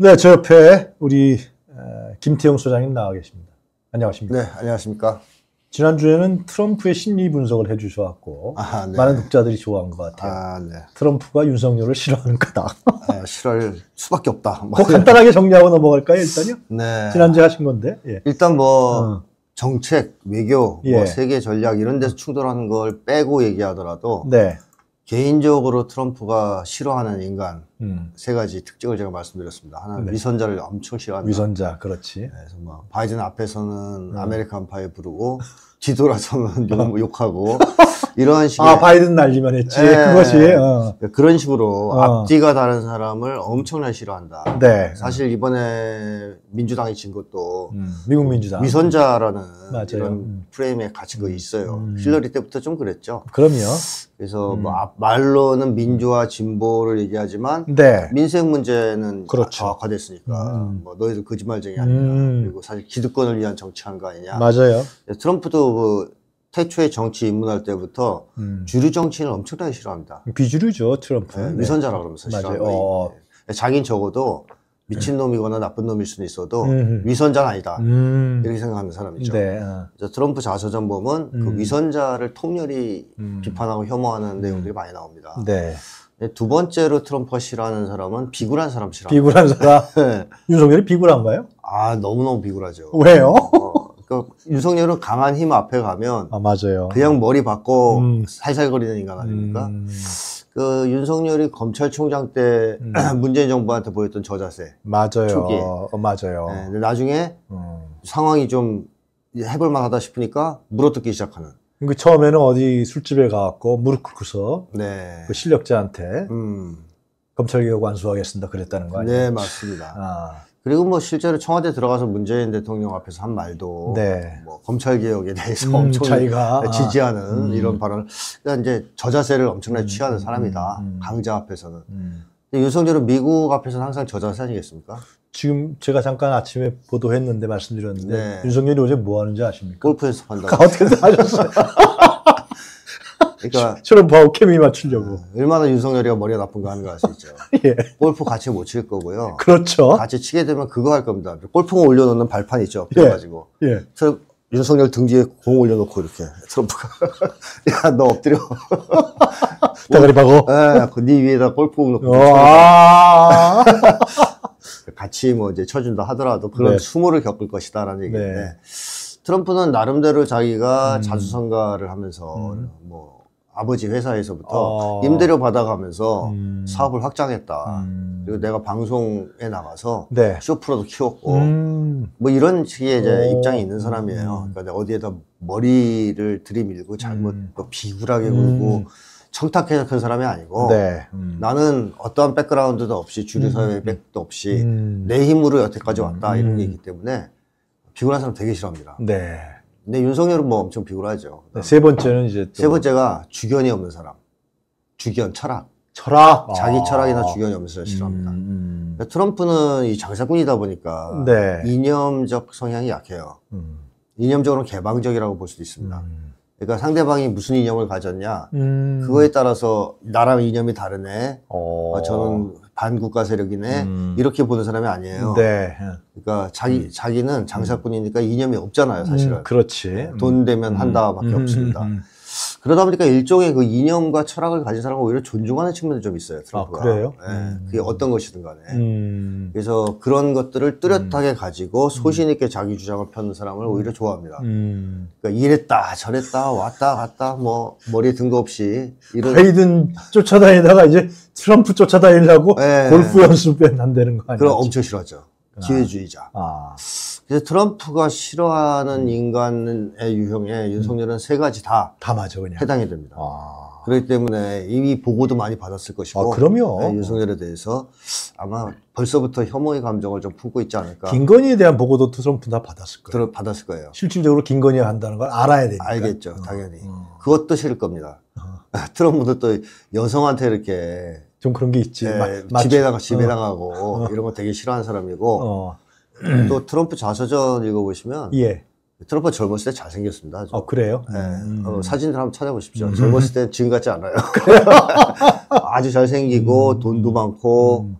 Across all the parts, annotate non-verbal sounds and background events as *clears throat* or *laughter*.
네, 저 옆에 우리 김태용 소장님 나와 계십니다. 안녕하십니까? 네, 안녕하십니까? 지난주에는 트럼프의 심리 분석을 해주셔갖고 아, 네. 많은 독자들이 좋아한 것 같아요. 아, 네. 트럼프가 윤석열을 싫어하는 거다. 아, 싫어할 수밖에 없다. *laughs* 뭐 간단하게 정리하고 넘어갈까요, 일단요? 네. 지난주에 하신 건데. 예. 일단 뭐 음. 정책, 외교, 뭐 예. 뭐 세계 전략 이런 데서 충돌하는 걸 빼고 얘기하더라도 네. 개인적으로 트럼프가 싫어하는 인간 음. 세 가지 특징을 제가 말씀드렸습니다. 하나는 네. 위선자를 엄청 싫어한다. 위선자, 그렇지. 네, 그래서 뭐 바이든 앞에서는 음. 아메리칸 파이 부르고 *laughs* 뒤돌아서는 욕, 어. 욕하고 이러한 *laughs* 아, 식의 아 바이든 날리면 했지 네, 그것이 어. 그러니까 그런 식으로 어. 앞뒤가 다른 사람을 엄청나게 싫어한다. 네. 사실 이번에 민주당이 진 것도 음. 미국 민주당 위선자라는 맞아요. 이런 음. 프레임에 갇히거 있어요. 음. 힐러리 때부터 좀 그랬죠. 그럼요. 그래서 음. 뭐 말로는 민주화 진보를 얘기하지만 네. 민생 문제는 그렇죠. 악화됐으니까 음. 뭐 너희들 거짓말쟁이 아니냐 음. 그리고 사실 기득권을 위한 정치한 거 아니냐. 맞아요. 네, 트럼프도 그 태초에 정치 입문할 때부터 주류 정치인을 엄청나게 싫어합니다. 비주류죠 트럼프. 네, 위선자라 그러면서 싫어합니다. 어. 어. 네, 자긴 적어도 미친놈이거나 네. 나쁜 놈일 수는 있어도 음, 음. 위선자는 아니다. 음. 이렇게 생각하는 사람이죠. 네. 아. 트럼프 자서전범은 그 음. 그 위선자를 통렬히 음. 비판하고 혐오하는 음. 내용들이 많이 나옵니다. 네. 두 번째로 트럼프가 싫어하는 사람은 비굴한 사람 싫어합니다. 비굴한 사람? *laughs* 네. 윤석열이 비굴한가요? 아, 너무너무 비굴하죠. 왜요? 어, 그러니까 윤석열은 강한 힘 앞에 가면 아, 맞아요. 그냥 머리 받고 살살거리는 인간 아닙니까? 그 윤석열이 검찰총장 때 음. *clears throat* 문재인 정부한테 보였던 저 자세. 맞아요. 어, 맞아요. 네, 나중에 음. 상황이 좀 해볼 만하다 싶으니까 물어뜯기 시작하는. 그 처음에는 어디 술집에 가갖고 무릎 꿇고서 네. 그 실력자한테 음. 검찰개혁 완수하겠습니다 그랬다는 거 아니에요? 네 맞습니다. 아. 그리고 뭐 실제로 청와대 들어가서 문재인 대통령 앞에서 한 말도 네. 뭐 검찰 개혁에 대해서 음, 엄청 자기가 아. 지지하는 아. 음. 이런 발언을 그러니까 이제 저자세를 엄청나게 음, 취하는 사람이다 음, 음. 강자 앞에서는 음. 근데 윤석열은 미국 앞에서는 항상 저자세 아니겠습니까? 지금 제가 잠깐 아침에 보도했는데 말씀드렸는데 네. 윤석열이 어제 뭐 하는지 아십니까? 골프 연습한다. 어떻게 하셨어요? *laughs* 그러니까 저런 버우케미 맞추려고. 어, 얼마나 윤석열이가 머리가 나쁜가 하는 거 알 수 있죠. 예. 골프 같이 못 칠 거고요. 그렇죠. 같이 치게 되면 그거 할 겁니다. 골프공 올려놓는 발판 있죠. 예. 그래가지고. 예. 예. 트럼, 윤석열 등 뒤에 공 올려놓고 이렇게 트럼프가 *laughs* 야 너 엎드려 *laughs* 대가리 박어. 예네 그 위에다 골프공 놓고. 어, 아. *laughs* 같이 뭐 이제 쳐준다 하더라도 그런 네. 수모를 겪을 것이다라는 얘기인데 네. 트럼프는 나름대로 자기가 음. 자수성가를 하면서 음. 뭐 아버지 회사에서부터 어. 임대료 받아가면서 음. 사업을 확장했다. 음. 그리고 내가 방송에 나가서 네. 쇼프로도 키웠고 음. 뭐 이런 식의 이제 오. 입장이 있는 사람이에요. 음. 그러니까 어디에다 머리를 들이밀고 잘못 음. 비굴하게 굴고 음. 청탁해서 큰 사람이 아니고 네. 나는 어떠한 백그라운드도 없이 주류 사회의 백도 없이 내 힘으로 여태까지 왔다 이런 얘기 때문에 비굴한 사람 되게 싫어합니다. 네. 근데 윤석열은 뭐 엄청 비굴하죠. 네, 세 번째는 이제 또... 세 번째가 주견이 없는 사람. 주견, 철학. 철학. 자기 아. 철학이나 주견이 없는 사람 싫어합니다. 음, 음. 음. 그러니까 트럼프는 이 장사꾼이다 보니까 네. 이념적 성향이 약해요. 음. 이념적으로 개방적이라고 볼 수도 있습니다. 음. 그러니까 상대방이 무슨 이념을 가졌냐 음. 그거에 따라서 나랑 이념이 다르네. 어. 어, 저는 반국가 세력이네 음. 이렇게 보는 사람이 아니에요. 네. 그러니까 자기 음. 자기는 장사꾼이니까 음. 이념이 없잖아요, 사실은. 음, 그렇지. 돈 되면 한다밖에 음. 음. 없습니다. 그러다 보니까 일종의 그 이념과 철학을 가진 사람을 오히려 존중하는 측면도 좀 있어요. 아, 트럼프가. 아, 그래요? 예. 음. 그게 어떤 것이든 간에. 음. 음. 그래서 그런 것들을 뚜렷하게 가지고 음. 소신 있게 자기 주장을 펴는 사람을 음. 오히려 좋아합니다. 그러니까 이랬다, 저랬다, 왔다 갔다 뭐머리등든거 없이 이런 바이든 쫓아다니다가 이제 트럼프 쫓아다니려고 예. 골프 연습 안 되는 거 아니에요? 그럼 엄청 싫어하죠. 기회주의자. 아. 이제 트럼프가 싫어하는 인간의 유형에 윤석열은 음. 세 가지 다, 다 맞아, 그냥. 해당이 됩니다. 아. 그렇기 때문에 이미 보고도 많이 받았을 것이고. 아, 그럼요. 네, 윤석열에 대해서 아마 벌써부터 혐오의 감정을 좀 품고 있지 않을까. 김건희에 대한 보고도 트럼프 다 받았을 거예요. 들어, 받았을 거예요. 실질적으로 김건희 한다는 걸 알아야 되니까. 알겠죠, 어. 당연히. 어. 그것도 싫을 겁니다. 어. 아, 트럼프도 또 여성한테 이렇게 좀 그런 게 있지. 네, 집에 나가 집에 나가고 이런 거 되게 싫어하는 사람이고. 어. 음. 또 트럼프 자서전 읽어보시면 예. 트럼프 젊었을 때 잘생겼습니다. 아 어, 그래요? 네. 음. 어, 사진을 한번 찾아보십시오. 음. 젊었을 때 지금 같지 않아요. *laughs* 아주 잘생기고, 음. 돈도 음. 많고, 음.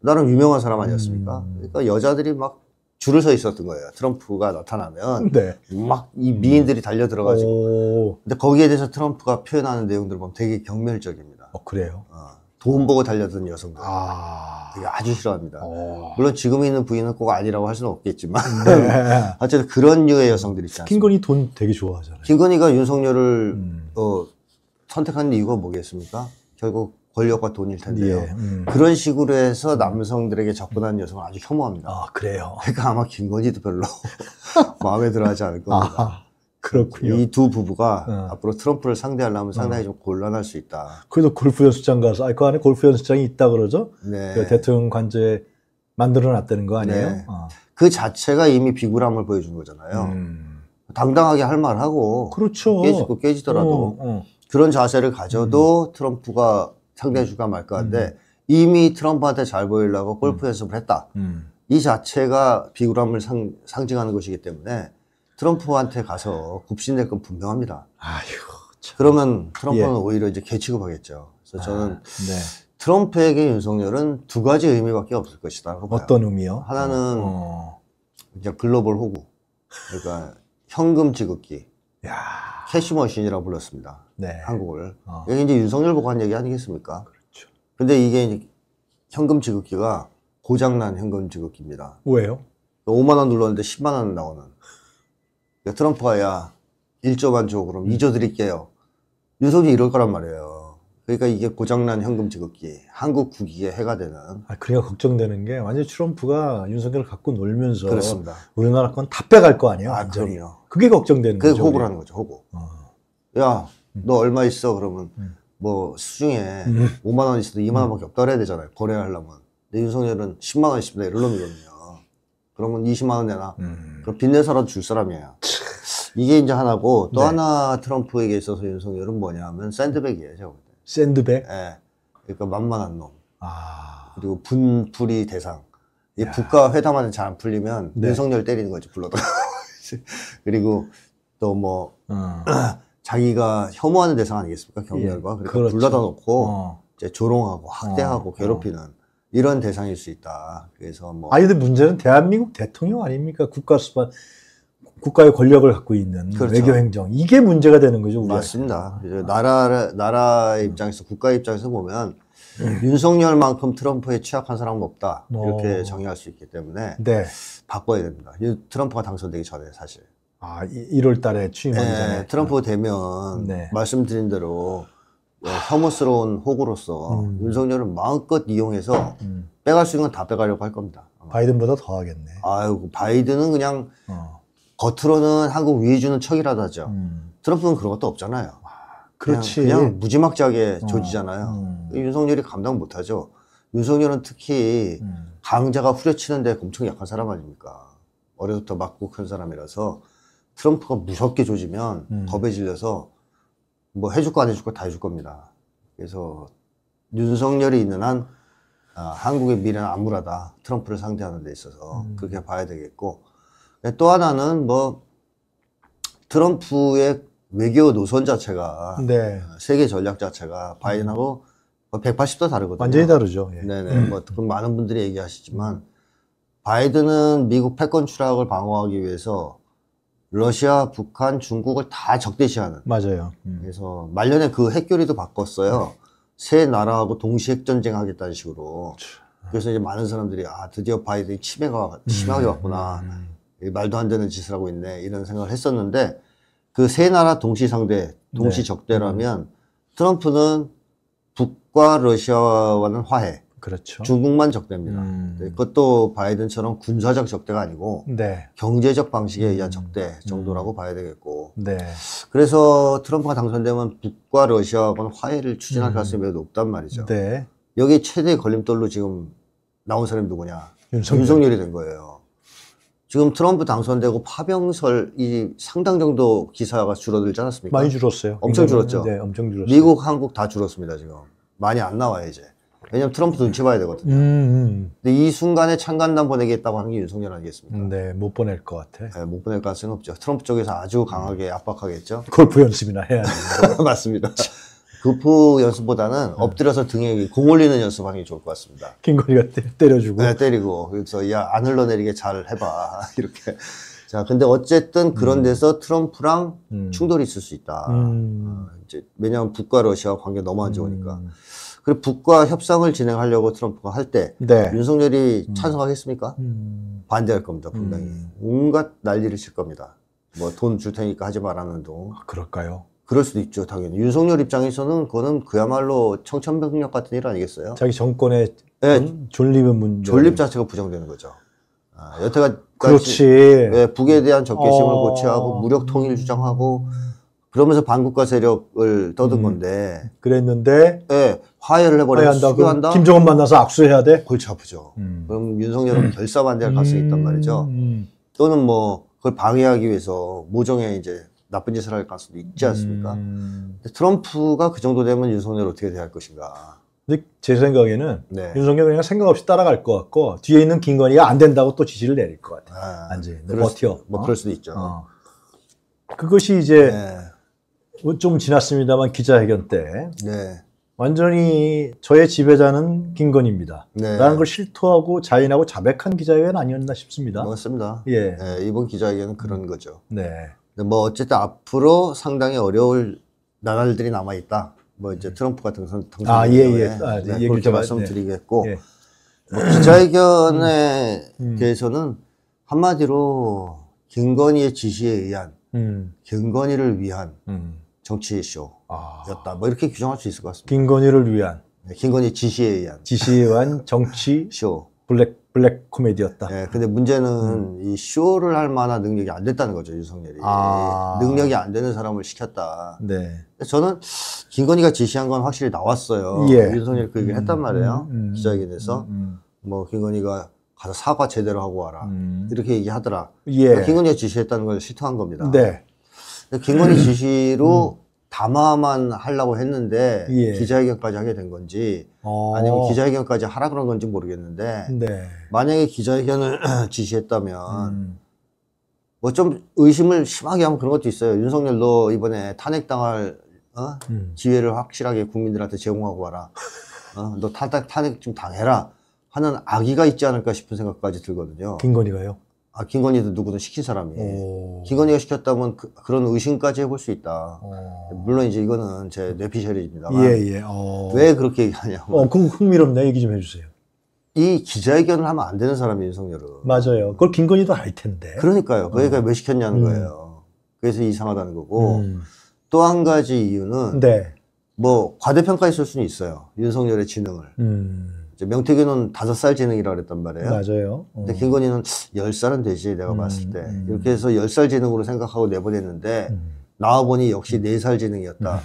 나름 유명한 사람 아니었습니까? 그러니까 여자들이 막 줄을 서 있었던 거예요. 트럼프가 나타나면. 네. 막이 미인들이 달려 들어가지고. 근데 거기에 대해서 트럼프가 표현하는 내용들 보면 되게 경멸적입니다. 어, 그래요? 어. 돈 보고 달려드는 여성들. 아. 그게 아주 싫어합니다. 오. 어. 물론 지금 있는 부인은 꼭 아니라고 할 수는 없겠지만. 네. *laughs* 어쨌든 그런 류의 여성들 있지 않습 김건희 돈 되게 좋아하잖아요. 김건희가 윤석열을, 음. 어, 선택한 이유가 뭐겠습니까? 결국 권력과 돈일 텐데요. 예, 음. 그런 식으로 해서 남성들에게 접근하는 여성은 아주 혐오합니다. 아, 그래요? 그러니까 아마 김건희도 별로 *laughs* 마음에 들어 하지 않을 겁니다. 아. 그렇군요. 이 두 부부가 어. 앞으로 트럼프를 상대하려면 상당히 어. 좀 곤란할 수 있다. 그래도 골프 연습장 가서 아, 그 안에 골프 연습장이 있다 그러죠? 네. 그 대통령 관제 만들어 놨다는 거 아니에요? 네. 어. 그 자체가 이미 비굴함을 보여준 거잖아요. 음. 당당하게 할 말하고 그렇죠. 깨지고 깨지더라도 어, 어. 그런 자세를 가져도 음. 트럼프가 상대해 줄까 말까 한데 음. 이미 트럼프한테 잘 보이려고 골프 음. 연습을 했다. 음. 이 자체가 비굴함을 상, 상징하는 것이기 때문에 트럼프한테 가서 굽신될 건 분명합니다. 아휴. 참. 그러면 트럼프는 예. 오히려 이제 개취급하겠죠. 그래서 아, 저는 아, 네. 트럼프에게 윤석열은 두 가지 의미밖에 없을 것이다. 어떤 의미요? 하나는 어. 그냥 글로벌 호구. 그러니까 현금 지급기. 야. 캐시머신이라고 불렀습니다. 네. 한국을. 어. 여기 이제 윤석열 보고 한 얘기 아니겠습니까? 그렇죠. 근데 이게 현금 지급기가 고장난 현금 지급기입니다. 왜요? 5만 원 눌렀는데 10만 원 나오는. 그러니까 트럼프가 야 1조만 줘 그럼 음. 2조 드릴게요. 윤석열이 이럴 거란 말이에요. 그러니까 이게 고장난 현금 지급기 한국 국익에 해가 되는. 아 그래야 걱정되는 게 완전 히 트럼프가 윤석열 갖고 놀면서 그렇습니다. 우리나라 건 다 빼갈 거아니에요 아, 그럼요. 그게 걱정되는 그게 거죠. 그게 호구라는 거죠. 호구. 어. 야너 음. 얼마 있어? 그러면 음. 뭐 수중에 음. 5만 원 있어도 2만 원밖에 음. 없다 고해야 되잖아요. 거래하려면. 근데 윤석열은 10만 원 있습니다. 이럴 놈이거든요. 그런 건 20만 원 내놔. 음. 그럼 빚내서라도 줄 사람이에요. 이게 이제 하나고 또 네. 하나 트럼프에게 있어서 윤석열은 뭐냐면 하 샌드백이에요, 제가 볼 때. 샌드백? 예. 그러니까 만만한 놈. 아. 그리고 분풀이 대상. 이 국가 회담하는 잘 안 풀리면 네. 윤석열 때리는 거지 불러도 *laughs* 그리고 또뭐 어. *clears throat* 자기가 혐오하는 대상 아니겠습니까 경렬과 예. 그러니까 그렇죠. 불러다 놓고 어. 이제 조롱하고 어. 학대하고 어. 괴롭히는 이런 대상일 수 있다. 그래서 뭐. 아니, 근데 문제는 대한민국 대통령 아닙니까? 국가수반, 국가의 권력을 갖고 있는 그렇죠. 외교행정. 이게 문제가 되는 거죠, 우리한 맞습니다. 아. 나라, 나라 입장에서, 국가 입장에서 보면 음. 윤석열만큼 트럼프에 취약한 사람은 없다. 이렇게 어. 정의할 수 있기 때문에. 네. 바꿔야 됩니다. 트럼프가 당선되기 전에 사실. 아, 1월 달에 취임하기 네, 전에. 트럼프 아. 되면 네. 말씀드린 대로 혐오스러운 네, 호구로서 음. 윤석열을 마음껏 이용해서 음. 빼갈 수 있는 건 다 빼가려고 할 겁니다. 어. 바이든보다 더 하겠네. 아유, 바이든은 그냥 어. 겉으로는 한국 위해주는 척이라도 하죠. 음. 트럼프는 그런 것도 없잖아요. 아, 그렇지. 그냥, 그냥 무지막지하게 어. 조지잖아요. 음. 윤석열이 감당 못하죠. 윤석열은 특히 음. 강자가 후려치는데 엄청 약한 사람 아닙니까? 어려서부터 맞고 큰 사람이라서 트럼프가 무섭게 조지면 음. 겁에 질려서 뭐 해줄 거 안 해줄 거 다 해줄 겁니다. 그래서 윤석열이 있는 한 아, 한국의 미래는 암울하다. 트럼프를 상대하는 데 있어서 음. 그렇게 봐야 되겠고 또 하나는 뭐 트럼프의 외교 노선 자체가 네. 세계 전략 자체가 바이든하고 음. 뭐 180도 다르거든요. 완전히 다르죠. 예. 네네. 음. 뭐 많은 분들이 얘기하시지만 바이든은 미국 패권 추락을 방어하기 위해서 러시아, 북한, 중국을 다 적대시하는. 맞아요. 음. 그래서 말년에 그 핵교리도 바꿨어요. 세 네. 나라하고 동시 핵전쟁 하겠다는 식으로. 그래서 이제 많은 사람들이 아 드디어 바이든이 치매가 심하게 음. 왔구나. 음. 말도 안 되는 짓을 하고 있네 이런 생각을 했었는데 그 세 나라 동시 상대, 동시 네. 적대라면 트럼프는 북과 러시아와는 화해. 그렇죠. 중국만 적대입니다. 음. 네, 그것도 바이든처럼 군사적 적대가 아니고 네. 경제적 방식에 의한 음. 적대 정도라고 음. 봐야 되겠고. 네. 그래서 트럼프가 당선되면 북과 러시아하고는 화해를 추진할 음. 가능성이 매우 높단 말이죠. 네. 여기 최대 걸림돌로 지금 나온 사람이 누구냐? 윤석열. 윤석열이 된 거예요. 지금 트럼프 당선되고 파병설이 상당 정도 기사가 줄어들지 않았습니까? 많이 줄었어요. 엄청 줄었죠. 네, 엄청 줄었어요. 미국, 한국 다 줄었습니다 지금. 많이 안 나와요 이제. 왜냐면 트럼프 눈치 봐야 되거든요. 음, 음. 근데 이 순간에 창간단 보내겠다고 하는 게 윤석열 아니겠습니까? 음, 네, 못 보낼 것 같아. 네, 못 보낼 가능성이 없죠. 트럼프 쪽에서 아주 강하게 압박하겠죠. *laughs* 골프 연습이나 해야 되 돼. *laughs* 맞습니다. 골프 연습보다는 네. 엎드려서 등에 공 올리는 연습하는 게 좋을 것 같습니다. 긴거리가 때려주고. 네, 때리고. 그래서 야, 안 흘러내리게 잘 해봐. *laughs* 이렇게. 자, 근데 어쨌든 그런 음. 데서 음. 트럼프랑 음. 충돌이 있을 수 있다. 음. 어, 이제 왜냐하면 북과 러시아 관계 너무 안 좋으니까. 그리고 북과 협상을 진행하려고 트럼프가 할때 네. 윤석열이 음. 찬성하겠습니까? 음. 반대할 겁니다, 음. 분명히. 음. 온갖 난리를 칠 겁니다. 뭐 돈 줄 테니까 하지 말라는 동. 아, 그럴까요? 그럴 수도 있죠, 당연히. 윤석열 입장에서는 그거는 그야말로 청천벽력 같은 일 아니겠어요? 자기 정권의 네. 존립은 문제. 존립 자체가 부정되는 거죠. 아, 여태까지 그렇지. 네, 북에 대한 적개심을 어... 고취하고 무력 통일 주장하고 그러면서 반국가 세력을 떠든 음, 건데 그랬는데 예, 화해를 해버려 수교한다. 김정은 만나서 악수해야 돼. 골치 아프죠. 음. 그럼 윤석열은 음. 결사반대할 가능성이 있단 음. 말이죠. 음. 또는 뭐 그걸 방해하기 위해서 모종의 이제 나쁜 짓을 할 가능성도 있지 않습니까? 음. 트럼프가 그 정도 되면 윤석열 어떻게 대할 것인가? 근데 제 생각에는 네. 윤석열 그냥 생각 없이 따라갈 것 같고 뒤에 있는 김건희가 안 된다고 또 지시를 내릴 것 같아요. 아, 안지 버텨. 수, 뭐 어? 그럴 수도 있죠. 어. 그것이 이제 네. 뭐 좀 지났습니다만 기자회견 때 네. 완전히 저의 지배자는 김건입니다. 네. 라는 걸 실토하고 자인하고 자백한 기자회견 아니었나 싶습니다. 맞습니다. 예. 네, 이번 기자회견은 그런 거죠. 네. 뭐 어쨌든 앞으로 상당히 어려울 나날들이 남아 있다. 뭐 이제 네. 트럼프가 등선 선 아, 예, 예. 아, 네, 예, 그렇게 말씀드리겠고 네. 예. 뭐 기자회견에 음. 음. 대해서는 한마디로 김건희의 지시에 의한 음. 김건희를 위한 음. 정치 쇼였다 아... 뭐 이렇게 규정할 수 있을 것 같습니다. 김건희를 위한 네, 김건희 지시에 의한 지시에 의한 정치 쇼 블랙 블랙 코미디였다. 네, 근데 문제는 음. 이 쇼를 할 만한 능력이 안 됐다는 거죠 윤석열이 아... 능력이 안 되는 사람을 시켰다. 네. 저는 김건희가 지시한 건 확실히 나왔어요. 예. 윤석열 그 얘기를 음, 했단 말이에요 음, 음 기자회견에서 음, 음. 뭐 김건희가 가서 사과 제대로 하고 와라 이렇게 얘기하더라. 예. 그러니까 김건희가 지시했다는 걸 실토한 겁니다. 네. 김건희 지시로 담화만 하려고 했는데 예. 기자회견까지 하게 된 건지 어. 아니면 기자회견까지 하라 그런 건지 모르겠는데 네. 만약에 기자회견을 *clears throat* 지시했다면 음. 뭐좀 의심을 심하게 하면 그런 것도 있어요. 윤석열도 이번에 탄핵당할 어? 음. 기회를 확실하게 국민들한테 제공하고 와라. *laughs* 어? 너 탄핵 탄핵 좀 당해라 하는 악의가 있지 않을까 싶은 생각까지 들거든요. 김건희가요? 아 김건희도 누구든 시킨 사람이 오. 김건희가 시켰다면 그, 런 의심까지 해볼 수 있다. 오. 물론 이제 이거는 제 뇌피셜입니다만 예, 예. 어. 왜 그렇게 얘기하냐고. 어, 그거 흥미롭네. 얘기 좀 해주세요. 이 기자회견을 하면 안 되는 사람이 윤석열은. 맞아요. 그걸 김건희도 알 텐데. 그러니까요. 그러니까 어. 왜 시켰냐는 음. 거예요. 그래서 이상하다는 거고 음. 또한 가지 이유는 네. 뭐 과대평가했을 수는 있어요. 윤석열의 지능을. 음. 명태균은 다섯 살 지능이라고 그랬단 말이에요. 맞아요. 어. 근데 김건희는 열 살은 되지 내가 음, 봤을 때 음. 이렇게 해서 열살 지능으로 생각하고 내보냈는데 음. 나와보니 역시 네살 지능이었다. 음.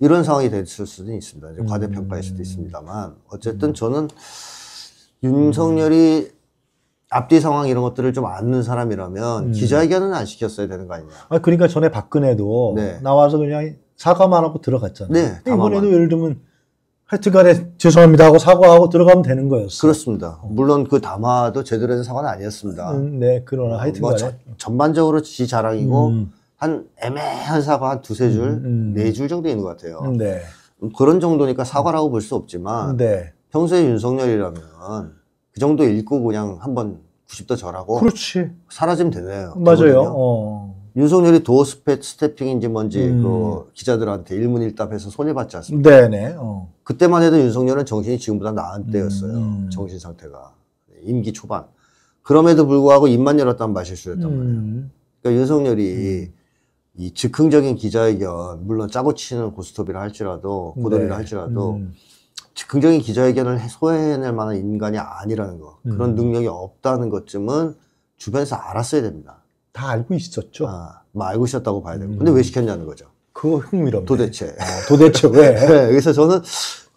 이런 상황이 됐을 수도 있습니다. 이제 음. 과대평가일 수도 있습니다만 어쨌든 음. 저는 윤석열이 앞뒤 상황 이런 것들을 좀 아는 사람이라면 기자회견은 안 시켰어야 되는 거 아니냐. 아 그러니까 전에 박근혜도 네. 나와서 그냥 사과만 하고 들어갔잖아요. 네, 이번에도 예를 들면 하여튼간에 죄송합니다 하고 사과하고 들어가면 되는 거였어요. 그렇습니다. 어. 물론 그 담화도 제대로 된 사과는 아니었습니다. 음, 네, 그러나 어, 하여튼간에 뭐 저, 전반적으로 지 자랑이고 음. 한 애매한 사과 한 두세 줄, 음, 음. 네줄 정도 있는 것 같아요. 음, 네. 그런 정도니까 사과라고 볼 수 없지만 네. 평소에 윤석열이라면 그 정도 읽고 그냥 한 번 90도 절하고 그렇지. 사라지면 되네요. 맞아요. 어. 윤석열이 도어 스펙 스태핑인지 뭔지 음. 그 기자들한테 일문일답해서 손해봤지 않습니까? 네네. 어. 그때만 해도 윤석열은 정신이 지금보다 나은 음, 때였어요. 음. 정신 상태가 임기 초반. 그럼에도 불구하고 입만 열었다면 마실수였단 음. 말이에요. 그러니까 윤석열이 이 즉흥적인 기자회견 물론 짜고 치는 고스톱이라 할지라도 고돌이라 네. 할지라도 음. 즉흥적인 기자회견을 소화해낼 만한 인간이 아니라는 거 그런 능력이 없다는 것쯤은 주변에서 알았어야 됩니다. 다 알고 있었죠. 아, 뭐 알고 있었다고 봐야 되고. 근데 음. 왜 시켰냐는 거죠. 그거 흥미롭네. 도대체. 아, 도대체 왜? *laughs* 네, 그래서 저는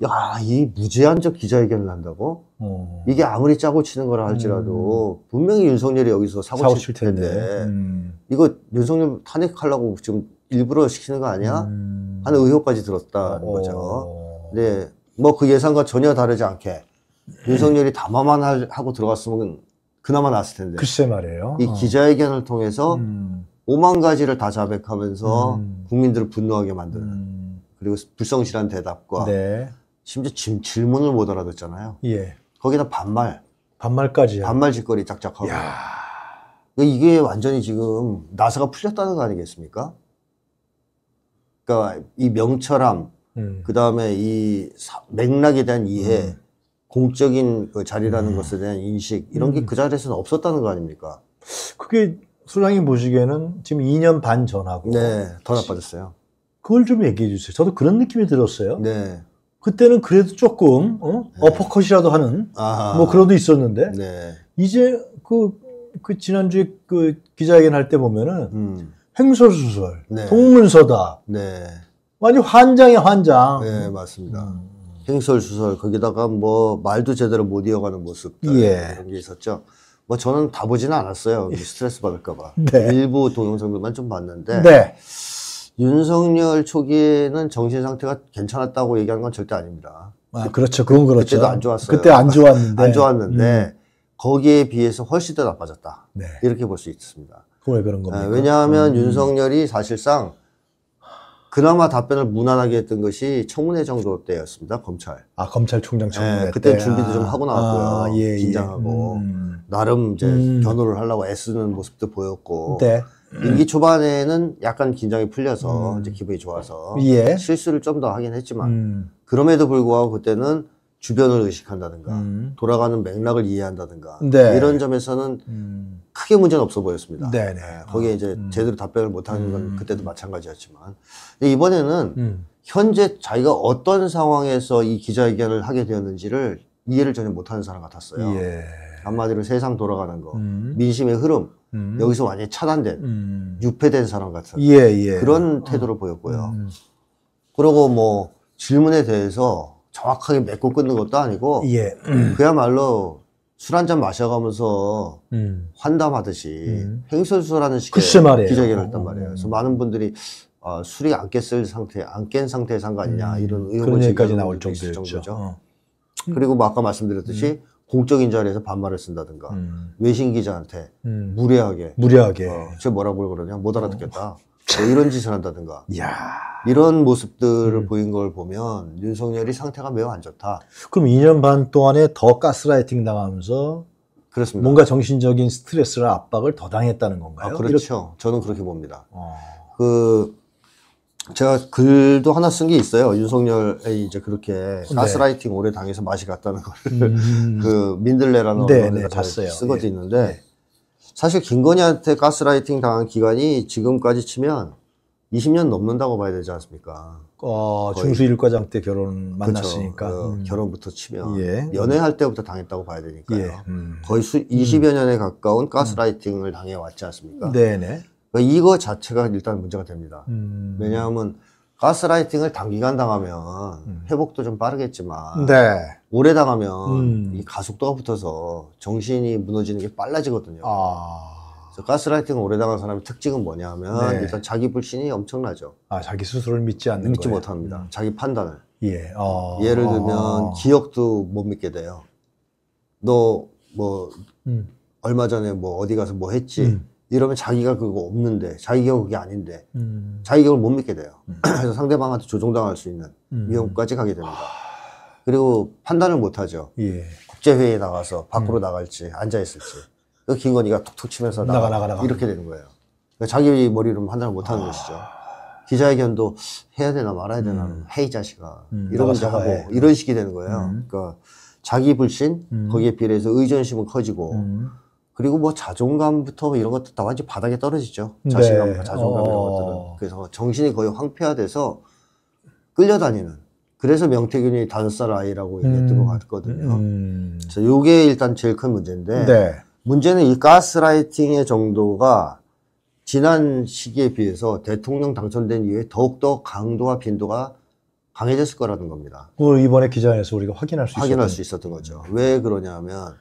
야, 이 무제한적 기자회견을 한다고? 어. 이게 아무리 짜고 치는 거라 할지라도 음. 분명히 윤석열이 여기서 사고, 사고 칠 텐데, 음. 이거 윤석열 탄핵하려고 지금 일부러 시키는 거 아니야? 음. 하는 의혹까지 들었다는 오. 어. 거죠. 네, 뭐 그 예상과 전혀 다르지 않게 네. 윤석열이 담화만 하고 들어갔으면 그나마 나았을 텐데. 글쎄 말이에요. 이 어. 기자회견을 통해서 음. 오만 가지를 다 자백하면서 음. 국민들을 분노하게 만드는 음. 그리고 불성실한 대답과 네. 심지어 짐, 질문을 못 알아듣잖아요. 예. 거기다 반말. 반말까지. 반말 짓거리 짝짝하고. 야. 그러니까 이게 완전히 지금 나사가 풀렸다는 거 아니겠습니까? 그러니까 이 명철함, 음. 그 다음에 이 맥락에 대한 이해, 음. 공적인 그 자리라는 음. 것에 대한 인식 이런 게그 음. 자리에서는 없었다는 거 아닙니까? 그게 소장님 보시기에는 지금 2년 반 전하고 네, 더 나빠졌어요. 그걸 좀 얘기해 주세요. 저도 그런 느낌이 들었어요. 네. 그때는 그래도 조금 어? 네. 어퍼컷이라도 하는 아하. 뭐 그런도 있었는데 네. 이제 그, 그 지난주에 그 기자회견 할 때 보면은 음. 횡설수설, 네. 동문서다, 네. 완전 환장이야 환장. 네, 맞습니다. 음. 행설수설 거기다가 뭐 말도 제대로 못 이어가는 모습들 예. 그런 게 있었죠. 뭐 저는 다 보지는 않았어요. 예. 스트레스 받을까봐 *laughs* 네. 일부 동영상들만 좀 봤는데 네. 윤석열 초기에는 정신 상태가 괜찮았다고 얘기하는 건 절대 아닙니다. 아 그렇죠. 그건 그렇죠. 그때도 안 좋았어요. 그때 안 좋았는데 안 좋았는데 음. 거기에 비해서 훨씬 더 나빠졌다. 네. 이렇게 볼 수 있습니다. 왜 그런 겁니까? 아, 왜냐하면 음. 윤석열이 사실상 그나마 답변을 무난하게 했던 것이 청문회 정도 때였습니다. 검찰. 아 검찰총장 예, 청문회. 네, 그때 준비도 아, 좀 하고 나왔고요. 아, 예, 예. 긴장하고 예. 음. 나름 이제 음. 변호를 하려고 애쓰는 모습도 보였고. 네. 임기 초반에는 약간 긴장이 풀려서 음. 이제 기분이 좋아서 예. 실수를 좀 더 하긴 했지만 음. 그럼에도 불구하고 그때는 주변을 의식한다든가 음. 돌아가는 맥락을 이해한다든가 네. 이런 점에서는 음. 크게 문제는 없어 보였습니다. 네네. 네. 네, 거기에 아, 이제 음. 제대로 답변을 못하는 건 음. 그때도 마찬가지였지만 이번에는 음. 현재 자기가 어떤 상황에서 이 기자회견을 하게 되었는지를 이해를 전혀 못하는 사람 같았어요. 예. 한마디로 세상 돌아가는 거, 음. 민심의 흐름 여기서 완전히 차단된 유폐된 사람 같은 예, 예. 그런 아. 태도를 어. 보였고요. 그리고 뭐 질문에 대해서 정확하게 맺고 끊는 것도 아니고 예. 음. 그야말로 술 한잔 마셔가면서 음. 환담하듯이 음. 횡설수설하는 식의 기자회견을 했단 어. 말이에요. 그래서 많은 분들이 아, 술이 안 깼을 상태, 안깬 상태의 상관이니냐 음. 이런 의혹을 지금까지 나올 정도죠 정도죠. 어. 그리고 뭐 아까 말씀드렸듯이 음. 공적인 자리에서 반말을 쓴다든가 외신 기자한테 무례하게 무례하게 어, 쟤 뭐라고 그러냐 못 알아듣겠다. 어. 뭐 이런 짓을 한다든가 이야. 이런 모습들을 음. 보인 걸 보면 윤석열이 상태가 매우 안 좋다. 그럼 2년 반 동안에 더 가스라이팅 당하면서 그렇습니다. 뭔가 정신적인 스트레스를 압박을 더 당했다는 건가요? 아, 그렇죠. 이렇게. 저는 그렇게 봅니다. 어. 그 제가 글도 하나 쓴 게 있어요. 윤석열에 이제 그렇게 네. 가스라이팅 오래 당해서 맛이 갔다는 걸그 음. *laughs* 그 민들레라는 언론에 네, 네 봤쓴 것도 예. 네. 있는데 사실 김건희한테 가스라이팅 당한 기간이 지금까지 치면 20년 넘는다고 봐야 되지 않습니까? 어, 중수 일과장때 결혼 만났으니까. 그렇죠. 그 음. 결혼부터 치면. 예. 연애할 때부터 당했다고 봐야 되니까요. 예. 음. 거의 수, 20여 음. 년에 가까운 음. 가스라이팅을 당해왔지 않습니까? 네네. 니까 그러니까 이거 자체가 일단 문제가 됩니다. 음. 왜냐하면 가스라이팅을 단기간 당하면 음. 회복도 좀 빠르겠지만 네. 오래 당하면 음. 이 가속도가 붙어서 정신이 무너지는 게 빨라지거든요. 아. 그래서 가스라이팅을 오래 당한 사람의 특징은 뭐냐면 하 네. 일단 자기 불신이 엄청나죠. 아 자기 스스로를 믿지 않는 믿지 거예요? 못합니다. 음. 자기 판단을. 예. 아. 예를 들면 아. 기억도 못 믿게 돼요. 너뭐 음. 얼마 전에 뭐 어디 가서 뭐 했지. 음. 이러면 자기가 그거 없는데 자기가 그게 아닌데 음. 자기 격을 못 믿게 돼요. 음. *clears throat* 그래서 상대방한테 조종당할 수 있는 음. 위험까지 가게 됩니다. 아. 그리고 판단을 못 하죠. 예. 국제회의에 나가서 밖으로 음. 나갈지 앉아 있을지 그 김건희가 툭툭 치면서 나가, 나가, 나가, 이렇게 되는 거예요. 그러니까 자기 머리로 판단을 못 하는 아... 것이죠. 기자회견도 해야 되나 말아야 되나 음. 헤이 자식아 음, 이러면서 하고 뭐 해. 이런 식이 되는 거예요. 음. 그러니까 자기 불신 거기에 비례해서 의존심은 커지고. 그리고 뭐 자존감부터 이런 것도 다 완전 바닥에 떨어지죠. 자신감과 네. 자존감 이런 어. 것들은. 그래서 정신이 거의 황폐화돼서 끌려다니는. 그래서 명태균이 다섯 살 아이라고 얘기했던 음. 것 같거든요. 음. 그래서 이게 일단 제일 큰 문제인데 네. 문제는 이 가스라이팅의 정도가 지난 시기에 비해서 대통령 당선된 이후에 더욱더 강도와 빈도가 강해졌을 거라는 겁니다. 그걸 이번에 기자회에서 우리가 확인할 수 확인할 있었던. 수 있었던 거죠. 왜 그러냐면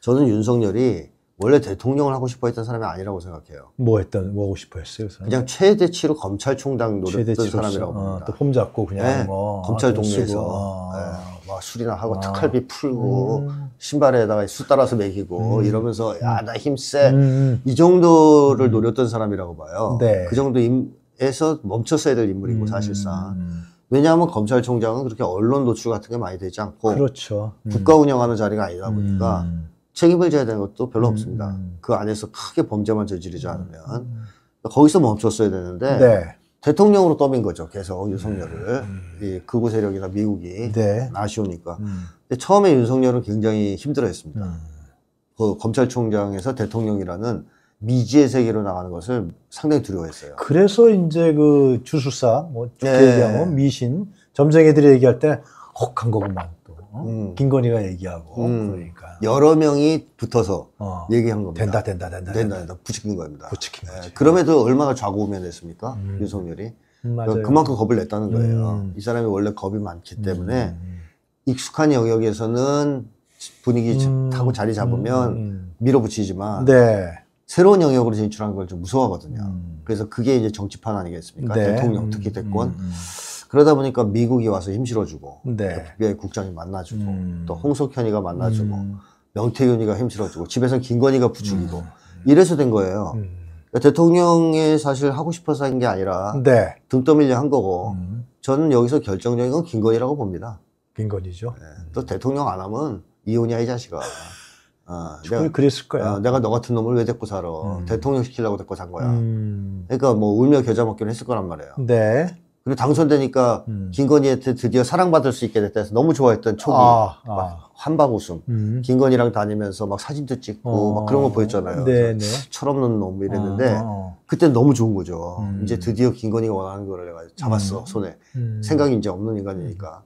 저는 윤석열이 원래 대통령을 하고 싶어 했던 사람이 아니라고 생각해요. 뭐 했던, 뭐 하고 싶어 했어요? 그 사 그냥 최대치로 검찰총장 노렸던 그 사람이라고 어, 봅니다. 어, 또폼 잡고 그냥 네, 뭐, 검찰 동네에서 네, 아, 네, 막 술이나 하고 아. 특할비 풀고 음. 신발에다가 수 따라서 매이고 음. 이러면서 음. 야나 힘세 음, 음. 이 정도를 음. 노렸던 사람이라고 봐요. 네. 그 정도에서 임 멈췄어야 될 인물이고 사실상. 왜냐하면 검찰총장은 그렇게 언론 노출 같은 게 많이 되지 않고 그렇죠. 국가 운영하는 자리가 아니다 보니까 책임을 져야 되는 것도 별로 음. 없습니다. 그 안에서 크게 범죄만 저지르지 음. 않으면 거기서 뭐 멈췄어야 되는데 네. 대통령으로 떠민 거죠. 계속 윤석열을 음. 음. 이 극우 세력이나 미국이 네. 아쉬우니까. 근데 처음에 윤석열은 굉장히 힘들어했습니다. 그 검찰총장에서 대통령이라는 미지의 세계로 나가는 것을 상당히 두려워했어요. 그래서 이제 그 주술사, 뭐, 좋게 네. 얘기하면 미신, 점쟁이들이 얘기할 때 혹한 거구만. 음. 김건희가 얘기하고 음. 그러니까 여러 명이 붙어서 어. 얘기한 겁니다. 된다, 된다, 된다, 된다, 된다. 부추긴 겁니다. 부추긴 네. 거지. 네. 그럼에도 얼마나 좌고우면했습니까 음. 윤석열이 음, 맞아요. 그만큼 겁을 냈다는 거예요. 음. 이 사람이 원래 겁이 많기 음, 때문에 익숙한 영역에서는 분위기 타고 자리 잡으면 밀어붙이지만 네. 새로운 영역으로 진출한 걸 좀 무서워하거든요. 그래서 그게 이제 정치판 아니겠습니까? 네. 대통령 특히 대권. 그러다 보니까 미국이 와서 힘실어주고 네. FBI 국장이 만나주고 음. 또 홍석현이가 만나주고 음. 명태윤이가 힘실어주고 집에선 김건희가 부추기고 음. 이래서 된 거예요. 음. 그 그러니까 대통령이 사실 하고 싶어서 한 게 아니라 네. 등 떠밀려 한 거고 음. 저는 여기서 결정적인 건 김건희라고 봅니다. 김건희죠. 네. 또 대통령 안 하면 이혼이야 이 자식아. 어, 내가, 그랬을 거야. 어, 아, 내가 너 같은 놈을 왜 데리고 살아? 음. 대통령 시키려고 데리고 산 거야. 음. 그러니까 뭐 울며 겨자 먹기로 했을 거란 말이에요. 네. 그리고 당선되니까 음. 김건희한테 드디어 사랑받을 수 있게 됐다 해서 너무 좋아했던 초기 아, 아. 한방 웃음. 음. 김건희랑 다니면서 막 사진도 찍고 어. 막 그런 거 보였잖아요. 네, 네. 철없는 놈 이랬는데 아, 어, 어. 그때 너무 좋은 거죠. 음. 이제 드디어 김건희가 원하는 거를 내가 잡았어 음. 손에 음. 생각이 이제 없는 인간이니까.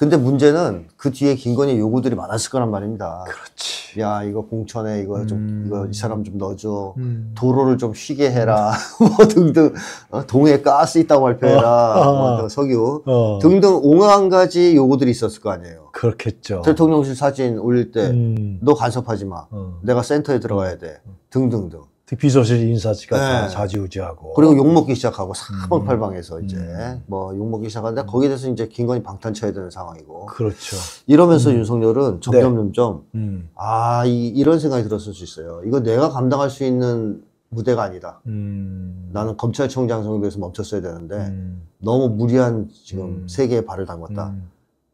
근데 문제는 그 뒤에 김건희 요구들이 많았을 거란 말입니다. 그렇지. 야 이거 공천에 이거 좀 음. 이거 이 사람 좀 넣어줘. 음. 도로를 좀 쉬게 해라. *laughs* 뭐 등등 어? 동해 가스 있다고 발표해라. 어. 뭐 석유 어. 등등 옹한 가지 요구들이 있었을 거 아니에요. 그렇겠죠. 대통령실 사진 올릴 때너 음. 간섭하지 마. 어. 내가 센터에 들어가야 돼. 어. 등등등. 비서실 인사지가다 네. 좌지우지하고 그리고 욕먹기 시작하고 사방팔방에서 음. 이제 음. 뭐 욕먹기 시작하는데 거기에 대해서 이제 김건희 방탄 쳐야 되는 상황이고 그렇죠 이러면서 음. 윤석열은 네. 점점 점점 네. 아 이, 이런 생각이 들었을 수 있어요 이거 내가 감당할 수 있는 무대가 아니다 음. 나는 검찰총장 선거에서 멈췄어야 되는데 음. 너무 무리한 지금 세계의 발을 담궜다